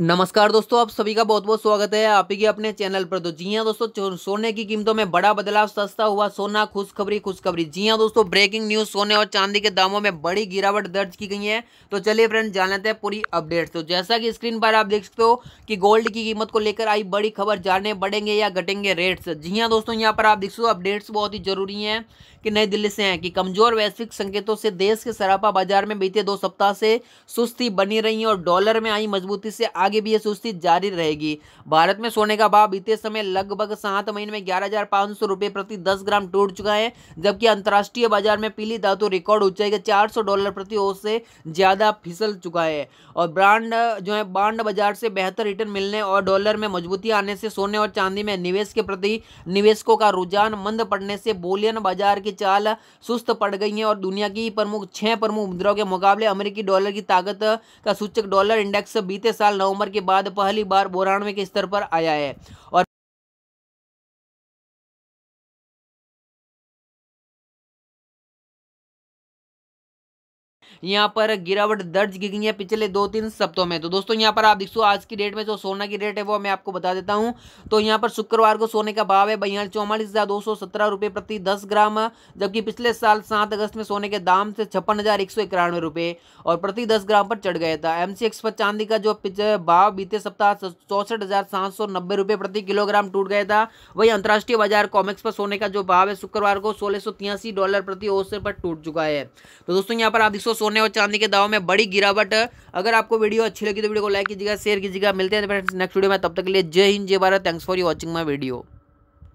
नमस्कार दोस्तों आप सभी का बहुत बहुत स्वागत है आप ही के अपने चैनल पर तो जी हाँ दोस्तों सोने की कीमतों में बड़ा बदलाव सस्ता हुआ सोना खुशखबरी खुशखबरी जी हाँ दोस्तों ब्रेकिंग न्यूज सोने और चांदी के दामों में बड़ी गिरावट दर्ज की गई है तो चलिए फ्रेंड जान लेते हैं पूरी अपडेट तो जैसा कि स्क्रीन पर आप देख सकते हो कि गोल्ड की कीमत को लेकर आई बड़ी खबर जाने बढ़ेंगे या घटेंगे रेट्स जी हाँ दोस्तों यहाँ पर आप देख सकते हो अपडेट्स बहुत ही जरूरी है कि नई दिल्ली से है कि कमजोर वैश्विक संकेतों से देश के सरापा बाजार में बीते दो सप्ताह से सुस्ती बनी रही और डॉलर में आई मजबूती से आगे भी यह सुस्ती जारी रहेगी भारत में सोने का भाव बीते समय लगभग सात महीने में ग्यारह हजार पाँच सौ रुपये प्रति दस ग्राम टूट चुका है जबकि अंतर्राष्ट्रीय बाजार में पीली धातु रिकॉर्ड ऊंचाई के चार सौ डॉलर प्रति ओस से ज़्यादा फिसल चुका है और ब्रांड जो है बांड बाजार से बेहतर रिटर्न मिलने और डॉलर में मजबूती आने से सोने और चांदी में निवेश के प्रति निवेशकों का रुझान मंद पड़ने से बोलियन बाजार की चाल सुस्त पड़ गई है और दुनिया की प्रमुख छह प्रमुख मुद्राओं के मुकाबले अमेरिकी डॉलर की ताकत का सूचक डॉलर इंडेक्स बीते साल नौ उम्र के बाद पहली बार बोरानवे के स्तर पर आया है और यहाँ पर गिरावट दर्ज की गई है पिछले दो तीन सप्ताह में तो दोस्तों यहाँ पर आप देखो आज की डेट में जो सोना की रेट है वो मैं आपको बता देता हूँ तो यहाँ पर शुक्रवार को सोने का भाव है बयान चौवालीस हज़ार दो सौ सत्रह रुपये प्रति दस ग्राम जबकि पिछले साल सात अगस्त में सोने के दाम से छप्पन हज़ार एक सौ इक्यानवे रुपये और प्रति दस ग्राम पर चढ़ गया था एम सी एक्स पर चांदी का जो भाव बीते सप्ताह चौसठ हज़ार सात सौ नब्बे रुपये प्रति किलोग्राम टूट गया था वही अंतर्राष्ट्रीय बाजार कॉमेक्स पर सोने का जो भाव है शुक्रवार को सोलह सौ तिरासी डॉलर प्रति औसर पर टूट चुका है तो दोस्तों यहाँ पर आप देखो सोने सोने और चांदी के दावों में बड़ी गिरावट अगर आपको वीडियो अच्छी लगी तो वीडियो को लाइक कीजिएगा शेयर कीजिएगा मिलते हैं फ्रेंड्स नेक्स्ट वीडियो में तब तक के लिए Jai Hind Jai Bharat thanks for you watching my video